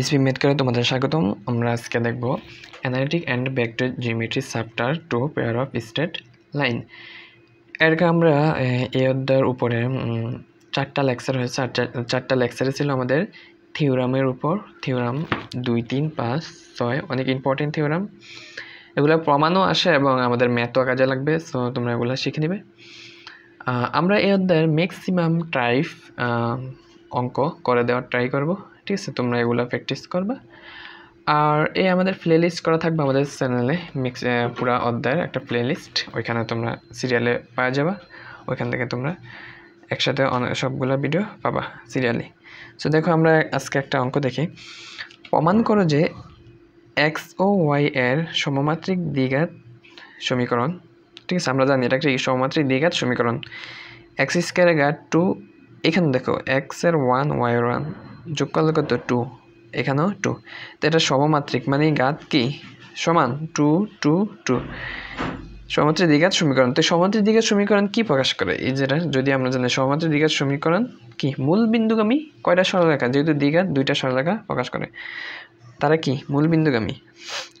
SP মেটকারে তোমাদের স্বাগতম আমরা আজকে দেখব অ্যানালিটিক অ্যান্ড ব্যাকটে geometry chapter two pair of straight line এর আমরা এই অধ্যায়ের উপরে চারটা লেকচার হয়েছে চারটা লেকচারে ছিল আমাদের থিওরামের উপর থিওরাম দুই তিন পাঁচ ছয় অনেক ইম্পর্টেন্ট থিওরাম এগুলো প্রমাণও আসে এবং আমাদের ম্যাথও কাজে লাগবে সো তোমরা এগুলো শিখে নেবে আমরা এই অধ্যায়ের ম্যাক্সিমাম ট্রাইফ অঙ্ক করে দেওয়ার ট্রাই করব ঠিক আছে তোমরা এগুলো প্র্যাকটিস করবা আর এই আমাদের প্লেলিস্ট করা থাকবে আমাদের চ্যানেলে মিক্স পুরা অধ্যায়ের একটা প্লেলিস্ট ওইখানে তোমরা সিরিয়ালে পাওয়া যাবা ওইখান থেকে তোমরা একসাথে সবগুলো ভিডিও পাবা সিরিয়ালে সো দেখো আমরা আজকে একটা অঙ্ক দেখি প্রমাণ করো যে এক্স ও ওয়াই এর সমমাত্রিক দ্বিঘাত সমীকরণ ঠিক আছে আমরা জানি এটা একটা সমমাত্রিক দ্বিঘাত সমীকরণ এক্স স্কোয়ারের গার্ড টু এখানে দেখো এক্সের ওয়ান ওয়াই ওয়ান যোগ করলে কত টু এখানেও টু তো এটা সমমাত্রিক মানে গাত কি সমান টু টু টু সমত্রের দ্বিঘাত সমীকরণ তো সমাত্রী দ্বিঘাত সমীকরণ কি প্রকাশ করে এই যেটা যদি আমরা জানি সমত্রের দ্বিঘাত সমীকরণ কি মূল বিন্দুগামী কয়টা সরলরেখা যেহেতু দ্বিঘাত দুইটা সরলরেখা প্রকাশ করে তারা কি মূল বিন্দুগামী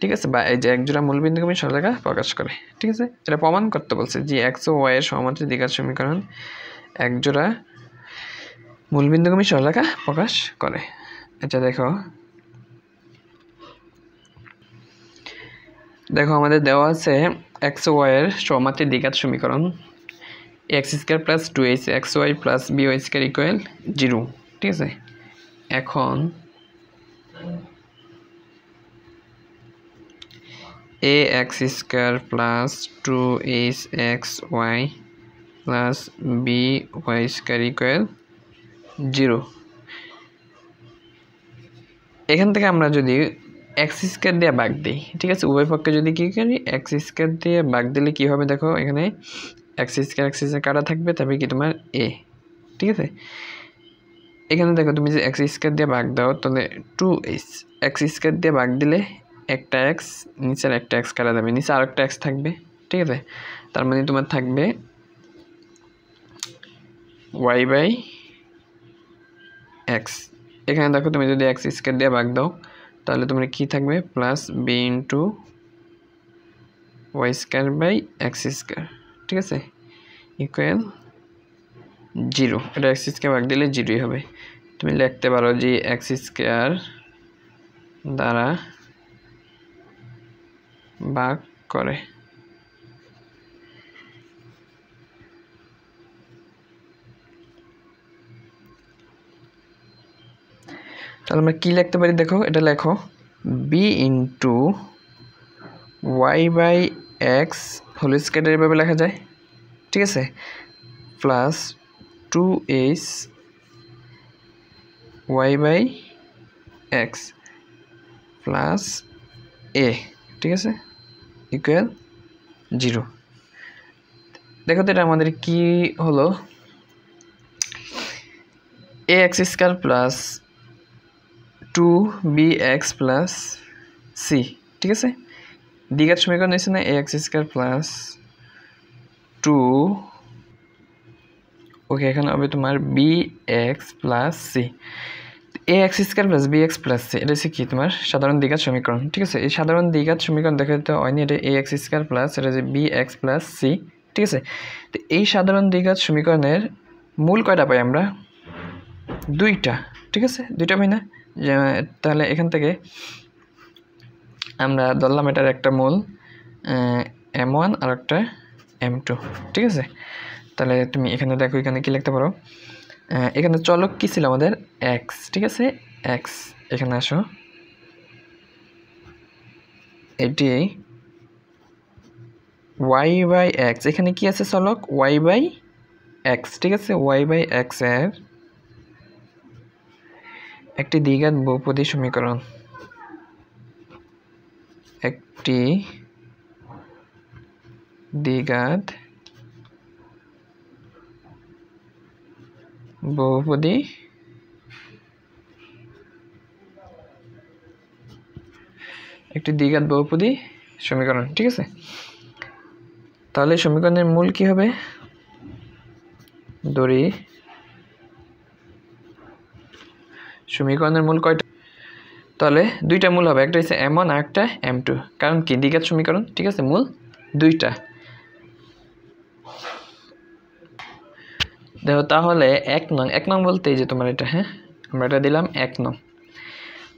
ঠিক আছে বা এই যে একজোড়া বিন্দুগামী সরলরেখা প্রকাশ করে ঠিক আছে এটা প্রমাণ করতে বলছে যে একশো ওয়াইয়ের সমত্রের দ্বিঘাত সমীকরণ একজোড়া মূলবিন্দুগামী সরলরেখা প্রকাশ করে আচ্ছা দেখো দেখো আমাদের দেওয়া আছে এক্স ওয়াইয়ের সমাত্রিক দ্বিঘাত সমীকরণ X square plus two H x Y plus B Y square equal zero ঠিক আছে এখন A X square plus two H x Y plus B Y square equal zero এখান থেকে আমরা যদি এক্স স্কোয়ার দিয়ে বাঘ দিই ঠিক আছে উভয় পক্ষে যদি কী করি এক্স স্কোয়ার দিয়ে বাঘ দিলে কী হবে দেখো এখানে এক্স স্কোয়ার এক্স স্কোয়ার কাটা থাকবে তবে কি তোমার এ ঠিক আছে এখানে দেখো তুমি যে এক্স স্কোয়ার দিয়ে বাঘ দাও তাহলে টু এক্স এক্স স্কোয়ার দিয়ে বাঘ দিলে একটা এক্স নিচের একটা এক্স কাটা যাবে নিচে একটা এক্স থাকবে ঠিক আছে তার মানে তোমার থাকবে ওয়াই বাই এক্স এখানে দেখো তুমি যদি এক্স স্কেয়ার দিয়ে ভাগ দাও তাহলে তোমার কি থাকবে plus B into Y square by X square ঠিক আছে ইকুয়াল জিরো এটা এক্স স্কোয়ার ভাগ দিলে জিরোই হবে তুমি লিখতে পারো যে এক্স স্কোয়ার দ্বারা ভাগ করে তাহলে আমরা কী লিখতে পারি দেখো এটা লেখো B into Y by X whole square এভাবে লেখা যায় ঠিক আছে plus two H Y by X plus A ঠিক আছে ইকুয়াল জিরো দেখো তো এটা আমাদের কি হলো A X square plus two B X plus C ঠিক আছে দীঘার সমীকরণ হয়েছে না A X square plus two okay এখানে হবে তোমার B X plus C A X square plus B X plus C এটা হচ্ছে কি তোমার সাধারণ দীঘাত সমীকরণ ঠিক আছে এই সাধারণ দ্বিঘাত সমীকরণ দেখা যেতে হয়নি এটা এ এক্স স্কোয়ার প্লাস এটা হচ্ছে বি এক্স প্লাস সি ঠিক আছে তো এই সাধারণ দ্বিঘাত সমীকরণের মূল কয়টা পাই আমরা দুইটা ঠিক আছে দুইটা পাই না তাহলে এখান থেকে আমরা ধরলাম এটার একটা মূল এম ওয়ান আর একটা এম টু ঠিক আছে তাহলে তুমি এখানে দেখো এখানে কী লিখতে পারো এখানে চলক কী ছিল আমাদের এক্স ঠিক আছে এক্স এখানে আসো এটি ওয়াই বাই এক্স এখানে কি আছে চলক ওয়াই বাই এক্স ঠিক আছে ওয়াই বাই এক্সের একটি দ্বিঘাত বহুপদী সমীকরণ একটি দ্বিঘাত বহুপদী একটি দ্বিঘাত বহুপদী সমীকরণ ঠিক আছে তাহলে সমীকরণের মূল কি হবে দড়ি সমীকরণের মূল কয়টা তাহলে দুইটা মূল হবে একটা হচ্ছে এম ওয়ান আর একটা এম টু কারণ কি দ্বিঘাত সমীকরণ ঠিক আছে মূল দুইটা দেখো তাহলে এক নং এক নং বলতে যে তোমার এটা হ্যাঁ আমরা এটা দিলাম এক নং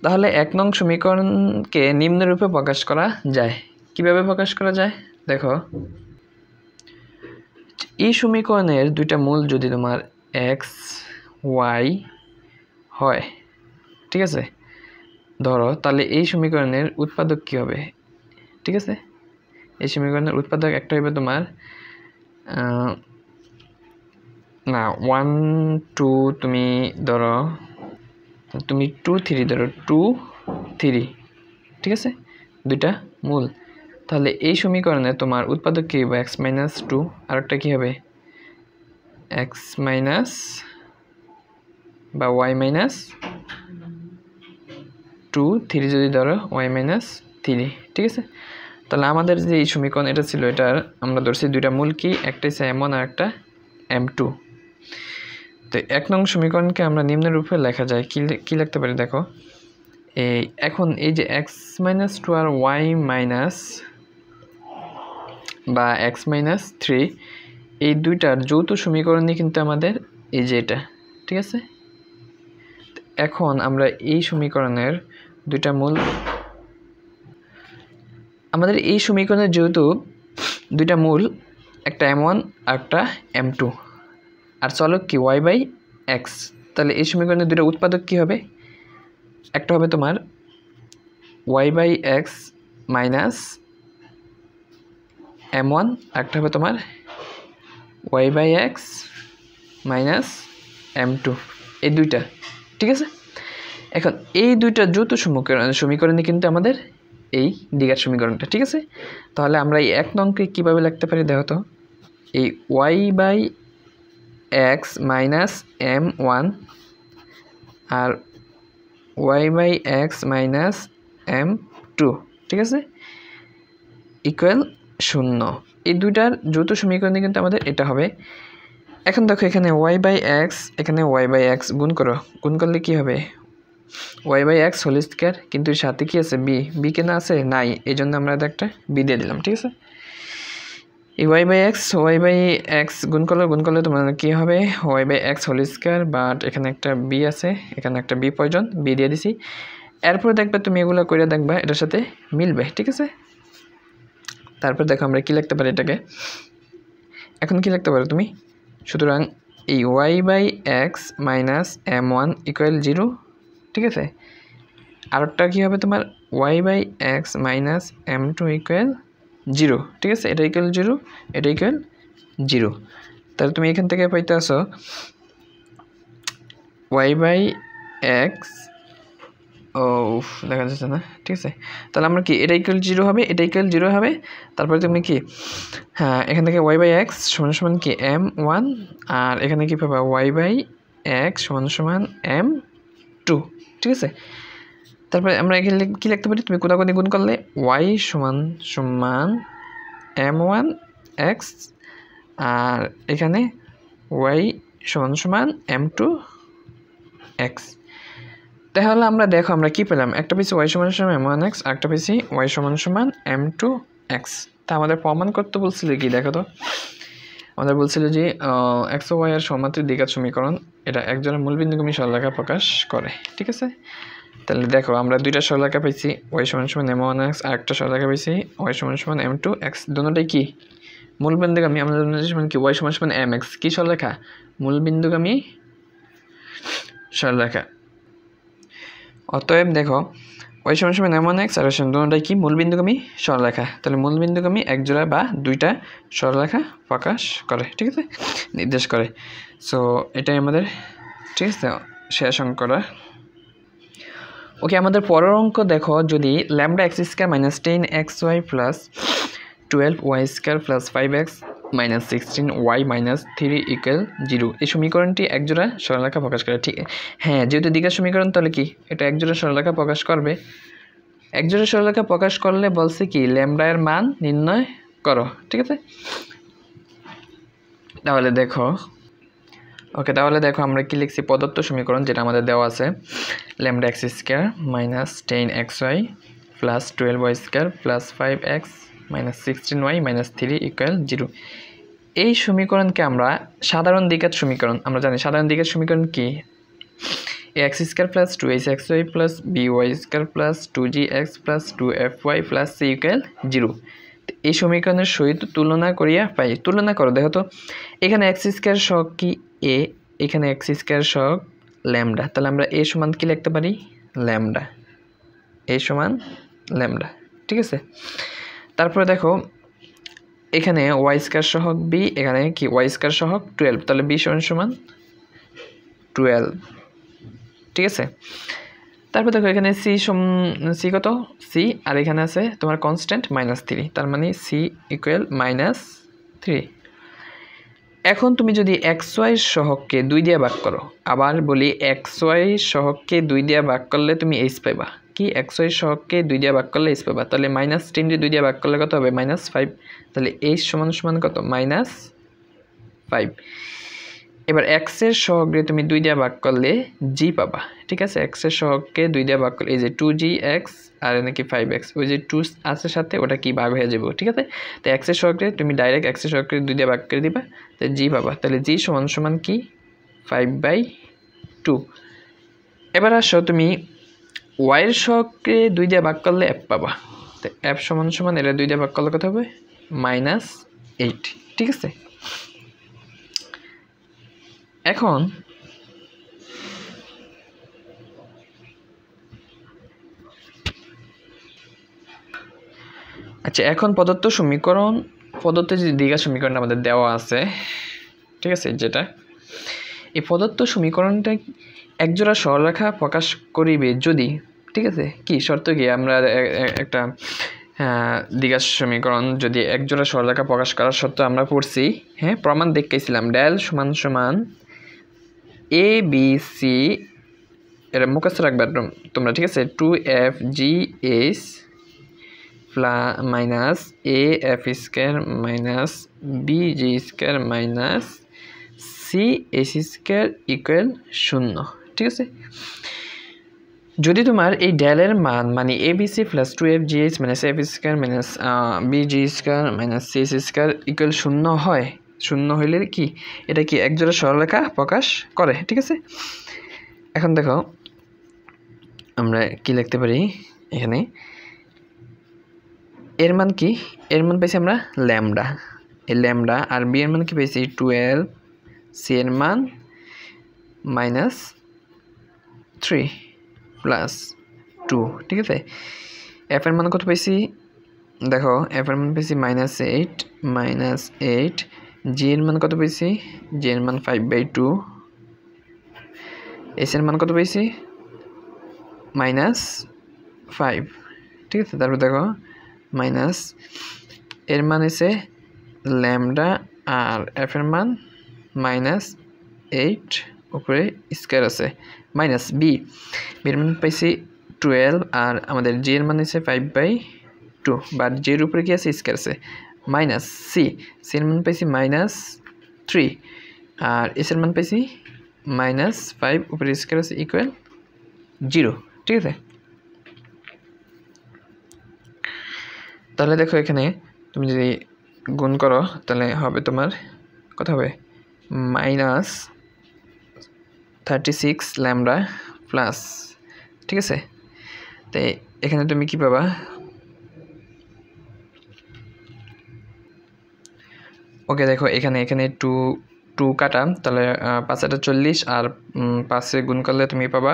তাহলে এক নং সমীকরণকে নিম্নরূপে প্রকাশ করা যায় কিভাবে প্রকাশ করা যায় দেখো এই সমীকরণের দুইটা মূল যদি তোমার এক্স ওয়াই হয় ঠিক আছে ধরো তাহলে এই সমীকরণের উৎপাদক কি হবে ঠিক আছে এই সমীকরণের উৎপাদক একটা হবে তোমার না ওয়ান টু তুমি ধরো তুমি টু থ্রি ধরো টু থ্রি ঠিক আছে দুইটা মূল তাহলে এই সমীকরণে তোমার উৎপাদক কী হবে এক্স মাইনাস টু আরেকটা কী হবে এক্স মাইনাস বা ওয়াই মাইনাস টু থ্রি যদি ধরো ওয়াই মাইনাস থ্রি ঠিক আছে তাহলে আমাদের যে এই সমীকরণ এটা ছিল এটার আমরা ধরছি দুইটা মূল কি একটা হচ্ছে এম ওয়ান আর একটা এম টু তো এক নং সমীকরণকে আমরা নিম্নরূপে লেখা যায় কি কী লিখতে পারি দেখো এই এখন এই যে এক্স মাইনাস টু আর ওয়াই মাইনাস বা এক্স মাইনাস থ্রি এই দুইটার যৌথ সমীকরণই কিন্তু আমাদের এই যে এটা ঠিক আছে এখন আমরা এই সমীকরণের দুইটা মূল আমাদের এই সমীকরণে যেহেতু দুইটা মূল একটা এম ওয়ান আর একটা এম টু আর চলক কি ওয়াই বাই এক্স তাহলে এই সমীকরণে দুইটা উৎপাদক কি হবে একটা হবে তোমার Y by X minus M one একটা হবে তোমার Y by X minus M two এই দুইটা ঠিক আছে এখন এই দুইটা যৌথ সমীকরণ সমীকরণে কিন্তু আমাদের এই ডিগার সমীকরণটা ঠিক আছে তাহলে আমরা এই এক নংকে কীভাবে লিখতে পারি দেখো তো এই Y by X minus M one আর Y by X minus M two ঠিক আছে ইকুয়াল শূন্য এই দুইটার যৌথ সমীকরণে কিন্তু আমাদের এটা হবে এখন দেখো এখানে ওয়াই বাই এক্স এখানে ওয়াই বাই এক্স গুণ করো গুণ করলে কি হবে Y by X whole square কিন্তু সাথে কি আছে বি বি কেন আছে নাই এই জন্য আমরা একটা বি দিয়ে দিলাম ঠিক আছে এই Y by X Y by X গুণ করলে গুণ করলে তোমার কী হবে Y by X whole square but এখানে একটা বি আছে এখানে একটা বি প্রয়োজন বি দিয়ে দিছি এরপর দেখবে তুমি এগুলো করে দেখবা এটার সাথে মিলবে ঠিক আছে তারপর দেখো আমরা কী লিখতে পারি এটাকে এখন কী লিখতে পারো তুমি সুতরাং এই Y by X minus M one equal zero ঠিক আছে আরেকটা কী হবে তোমার Y by X minus M two equal zero ঠিক আছে এটা ইকুয়াল জিরো এটা ইকুয়াল জিরো তাহলে তুমি এখান থেকে পাইতে আসো ওয়াই বাই এক্স ও দেখা যাচ্ছে না ঠিক আছে তাহলে আমরা কি এটা ইকুয়াল জিরো হবে এটা ইকুয়াল জিরো হবে তারপরে তুমি কি হ্যাঁ এখান থেকে ওয়াই বাই এক্স সমান সমান কি এম ওয়ান আর এখানে কি পাবা ওয়াই বাই এক্স সমান সমান এম টু ঠিক আছে তারপরে আমরা এখানে কী লিখতে পারি তুমি কোদাকুদি গুণ করলে ওয়াই সমান সমান এম ওয়ান এক্স আর এখানে ওয়াই সমান সমান এম টু এক্স তাহলে আমরা দেখো আমরা কি পেলাম একটা পিসি ওয়াই সমান সমান এম ওয়ান এক্স একটা পিসি ওয়াই সমান সমান এম টু এক্স তা আমাদের প্রমাণ করতে বলছিল কি দেখো তো আমাদের বলছিল যে একশো ওয়াই আর সমাত্রিক দ্বিঘাত সমীকরণ এটা একজনের মূলবিন্দুগামী সরলেখা প্রকাশ করে ঠিক আছে তাহলে দেখো আমরা দুইটা সরলরেখা পাইছি ওয়াই সমান সমান এম ওয়ান এক্স আর একটা সরলরেখা পাইছি ওয়াই সমান সমান এম টু এক্স দুটাই কি মূলবিন্দুগামী আমরা সমান কি ওয়াই সমান সমান এম এক্স কী সরলরেখা মূলবিন্দুগামী সরলেখা অতএব দেখো ওই সময় সময় এমন এক্স আর সমান দুটাই কি মূলবিন্দুগামী সরলেখা তাহলে মূলবিন্দুগামী জোড়া বা দুইটা সরলেখা প্রকাশ করে ঠিক আছে নির্দেশ করে সো এটাই আমাদের ঠিক আছে শেষ অঙ্কটা ওকে আমাদের পরের অঙ্ক দেখো যদি lambda X square minus ten X Y plus twelve Y square plus five X minus sixteen Y minus three equal zero এই সমীকরণটি একজোড়া সরলরেখা প্রকাশ করে ঠিক হ্যাঁ যেহেতু দীঘার সমীকরণ তাহলে কি এটা একজোড়া সরলরেখা প্রকাশ করবে একজোড়া সরলরেখা প্রকাশ করলে বলছে কি ল্যামডায়ের মান নির্ণয় করো ঠিক আছে তাহলে দেখো ওকে তাহলে দেখো আমরা কি লিখছি প্রদত্ত সমীকরণ যেটা আমাদের দেওয়া আছে lambda X square minus ten X Y plus twelve Y square plus five X minus sixteen Y minus three equal zero এই সমীকরণকে আমরা সাধারণ দিকের সমীকরণ আমরা জানি সাধারণ দিকের সমীকরণ কি x square plus two H x Y plus B Y square plus two g x plus two f y plus c equal zero এই সমীকরণের সহিত তুলনা করিয়া পাই তুলনা করো দেখো তো এখানে এক্স স্কোয়ার শখ কি এ এখানে এক্স স্কোয়ার শখ ল্যামডা তাহলে আমরা এ সমান কি লিখতে পারি ল্যামডা এ সমান ল্যামডা ঠিক আছে তারপরে দেখো এখানে ওয়াই স্কোয়ার সহক বি এখানে কি ওয়াই স্কোয়ার সহক টুয়েলভ তাহলে বি সমান সমান টুয়েলভ ঠিক আছে তারপর দেখো এখানে সি সম সি কত সি আর এখানে আছে তোমার কনস্ট্যান্ট মাইনাস থ্রি তার মানে সি ইকুয়াল মাইনাস থ্রি এখন তুমি যদি এক্স ওয়াই সহককে দুই দিয়ে ভাগ করো আবার বলি এক্স ওয়াই সহককে দুই দিয়ে ভাগ করলে তুমি এইচ পাইবা কি এক্স এর সহকে দুই দিয়ে ভাগ করলে এইচ পাবা তাহলে মাইনাস দিয়ে দুই দিয়ে ভাগ করলে কত হবে মাইনাস ফাইভ তাহলে এইচ সমান সমান কত মাইনাস ফাইভ এবার এক্সের সহকে তুমি দুই দিয়ে ভাগ করলে জি পাবা ঠিক আছে এক্সের সহককে দুই দিয়ে ভাগ করলে এই যে টু জি এক্স আর নাকি ফাইভ এক্স ওই যে টু আছে সাথে ওটা কি ভাগ হয়ে যাবে ঠিক আছে তো এক্সের সহকে তুমি ডাইরেক্ট এক্সের সহকে দুই দিয়ে ভাগ করে দিবা তো জি পাবা তাহলে জি সমান সমান কি ফাইভ বাই টু এবার আসো তুমি ওয়াইয়ের শখকে দুই দিয়ে ভাগ করলে অ্যাপ পাবা তো অ্যাপ সমান সমান এটা দুই দিয়ে ভাগ করলে কথা হবে মাইনাস এইট ঠিক আছে এখন আচ্ছা এখন পদত্ত সমীকরণ পদত্ত যে দীঘা সমীকরণ আমাদের দেওয়া আছে ঠিক আছে যেটা এই পদত্ত সমীকরণটা একজোড়া সরলরেখা প্রকাশ করিবে যদি ঠিক আছে কি শর্ত কি আমরা একটা দ্বিঘাত সমীকরণ যদি একজোড়া সরলরেখা প্রকাশ করার শর্ত আমরা পড়ছি হ্যাঁ প্রমাণ দেখতেছিলাম ড্যাল সমান সমান এ বি সি এটা মুখস্থ রাখবে তোমরা ঠিক আছে টু এফ জি এস প্লা minus a f square minus b g square minus c s square equal শূন্য ঠিক আছে যদি তোমার এই ডেলের মান মানে a b c plus two f g h minus f square minus b g square minus c s square equal শূন্য হয় শূন্য হইলে কি এটা কি একজোড়া সরলরেখা প্রকাশ করে ঠিক আছে এখন দেখো আমরা কি লিখতে পারি এখানে এর মান কি এর মান পেয়েছি আমরা ল্যামডা এই ল্যামডা আর বি এর মান কি পেয়েছি টুয়েলভ সি এর মান মাইনাস থ্রি প্লাস টু ঠিক আছে এফ এর মান কত পেয়েছি দেখো এফ এর মান পেয়েছি minus eight minus eight g এর মান কত পেয়েছি জি এর মান ফাইভ বাই টু এস এর মান কত পেয়েছি মাইনাস ফাইভ ঠিক আছে তারপর দেখো মাইনাস এর মান এসে ল্যামডা আর এফ এর মান মাইনাস এইট উপরে স্কোয়ার আছে মাইনাস বি বির মান পাইছি টুয়েলভ আর আমাদের জি এর মান হচ্ছে ফাইভ বাই টু বাট জের উপরে কি আছে স্কোয়ার আছে মাইনাস সি সি এর মান পাইছি মাইনাস থ্রি আর এস এর মান পাইছি মাইনাস ফাইভ উপরে স্কোয়ার আছে ইকুয়াল জিরো ঠিক আছে তাহলে দেখো এখানে তুমি যদি গুণ করো তাহলে হবে তোমার কথা হবে minus thirty six lambda plus ঠিক আছে তো এখানে তুমি কি পাবা ওকে দেখো এখানে এখানে টু টু কাটা তাহলে পাঁচ আটা চল্লিশ আর পাঁচে গুণ করলে তুমি পাবা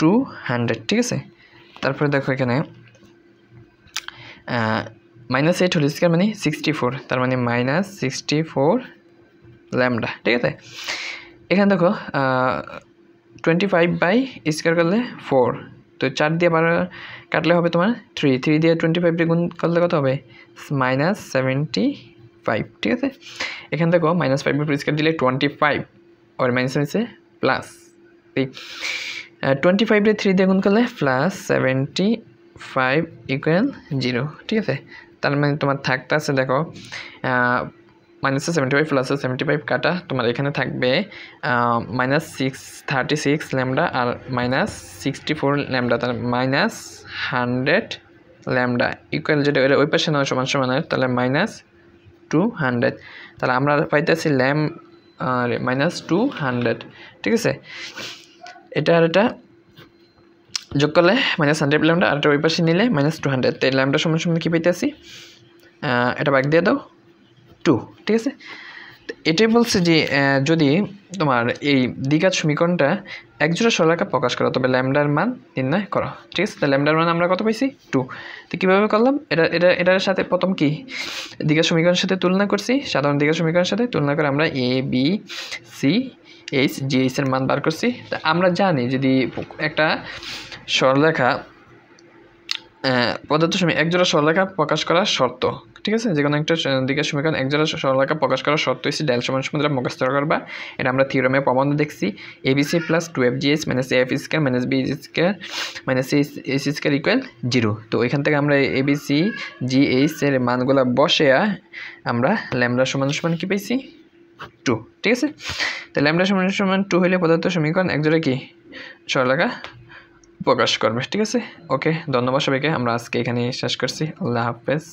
টু হান্ড্রেড ঠিক আছে তারপরে দেখো এখানে মাইনাস এইট হলিস স্কোয়ার মানে সিক্সটি ফোর তার মানে মাইনাস সিক্সটি ফোর ল্যামডা ঠিক আছে এখানে দেখো টোয়েন্টি ফাইভ বাই স্কোয়ার করলে ফোর তো চার দিয়ে বারো কাটলে হবে তোমার থ্রি থ্রি দিয়ে টোয়েন্টি ফাইভ দিয়ে গুণ করলে কত হবে মাইনাস সেভেন্টি ফাইভ ঠিক আছে এখান দেখো মাইনাস ফাইভ উপর স্কোয়ার দিলে টোয়েন্টি ফাইভ আর মাইনাস হয়েছে প্লাস টোয়েন্টি ফাইভ দিয়ে থ্রি দিয়ে গুণ করলে plus seventy five equal zero ঠিক আছে তার মানে তোমার থাকতে আছে দেখো মাইনাসে সেভেন্টি ফাইভ প্লাসে সেভেন্টি ফাইভ কাটা তোমার এখানে থাকবে minus six thirty six lambda আর মাইনাস সিক্সটি ফোর ল্যামডা তাহলে মাইনাস হান্ড্রেড ল্যামডা ইকুয়াল যেটা ওই পাশে নয় সমান সমানের তাহলে মাইনাস টু হান্ড্রেড তাহলে আমরা পাইতেছি ল্যাম আর মাইনাস টু হান্ড্রেড ঠিক আছে এটা আর এটা যোগ করলে মাইনাস হান্ড্রেড ল্যামডা আর ওই পাশে নিলে মাইনাস টু হান্ড্রেড তো ল্যামডা সমান সমান কী পাইতেছি এটা বাইক দিয়ে দাও টু ঠিক আছে এটাই বলছে যে যদি তোমার এই দ্বিঘাত সমীকরণটা একজোড়া সরলাকা প্রকাশ করা তবে ল্যামডার মান নির্ণয় করো ঠিক আছে তাহলে ল্যামডার মান আমরা কত পাইছি টু তো কীভাবে করলাম এটা এটা এটার সাথে প্রথম কি দীঘা সমীকরণের সাথে তুলনা করছি সাধারণ দ্বিঘাত সমীকরণের সাথে তুলনা করে আমরা a b c h g এইচের মান বার করছি তা আমরা জানি যদি একটা সরলেখা প্রদত্ত এক একজোড়া সরলেখা প্রকাশ করা শর্ত ঠিক আছে যে কোনো একটা দিকের সমীকরণ একজোড়া সরলাখা প্রকাশ করা শর্ত হচ্ছে ডেল সমান সমান দ্বারা মুখস্থ করবা এটা আমরা থিওরমে প্রবন্ধ দেখছি a b c plus two f g s minus f square minus b square minus s square equal zero তো এখান থেকে আমরা সি জি এইচ এর মানগুলো বসে আমরা ল্যামডা সমান সমান কী পেয়েছি টু ঠিক আছে তো ল্যামডা সমান সমান টু হলে পদার্থ সমীকরণ জোড়া কি সরলরেখা প্রকাশ করবে ঠিক আছে ওকে ধন্যবাদ সবাইকে আমরা আজকে এখানে শেষ করছি আল্লাহ হাফেজ